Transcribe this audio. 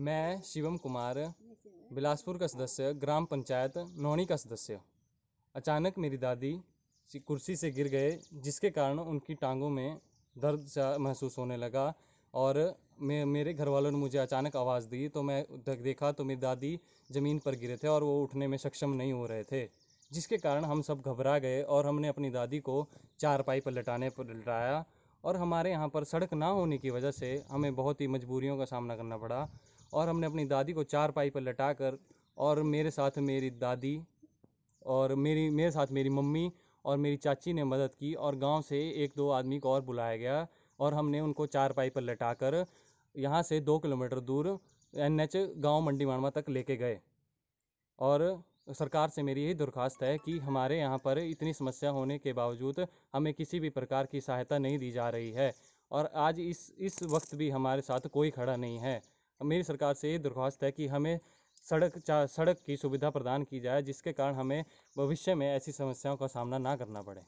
मैं शिवम कुमार बिलासपुर का सदस्य ग्राम पंचायत नौणी का सदस्य अचानक मेरी दादी कुर्सी से गिर गए जिसके कारण उनकी टांगों में दर्द सा महसूस होने लगा और मे मेरे घर वालों ने मुझे अचानक आवाज़ दी तो मैं देखा तो मेरी दादी ज़मीन पर गिरे थे और वो उठने में सक्षम नहीं हो रहे थे जिसके कारण हम सब घबरा गए और हमने अपनी दादी को चारपाई पर लटाने पर लटाया और हमारे यहाँ पर सड़क ना होने की वजह से हमें बहुत ही मजबूरियों का सामना करना पड़ा और हमने अपनी दादी को चार पाई पर लटा कर और मेरे साथ मेरी दादी और मेरी मेरे साथ मेरी मम्मी और मेरी चाची ने मदद की और गांव से एक दो आदमी को और बुलाया गया और हमने उनको चार पाई पर लटा कर यहाँ से दो किलोमीटर दूर एन एच गाँव मंडी माणवा तक लेके गए और सरकार से मेरी यही दरख्वास्त है कि हमारे यहाँ पर इतनी समस्या होने के बावजूद हमें किसी भी प्रकार की सहायता नहीं दी जा रही है और आज इस इस वक्त भी हमारे साथ कोई खड़ा नहीं है मेरी सरकार से यही दरख्वास्त है कि हमें सड़क सड़क की सुविधा प्रदान की जाए जिसके कारण हमें भविष्य में ऐसी समस्याओं का सामना ना करना पड़े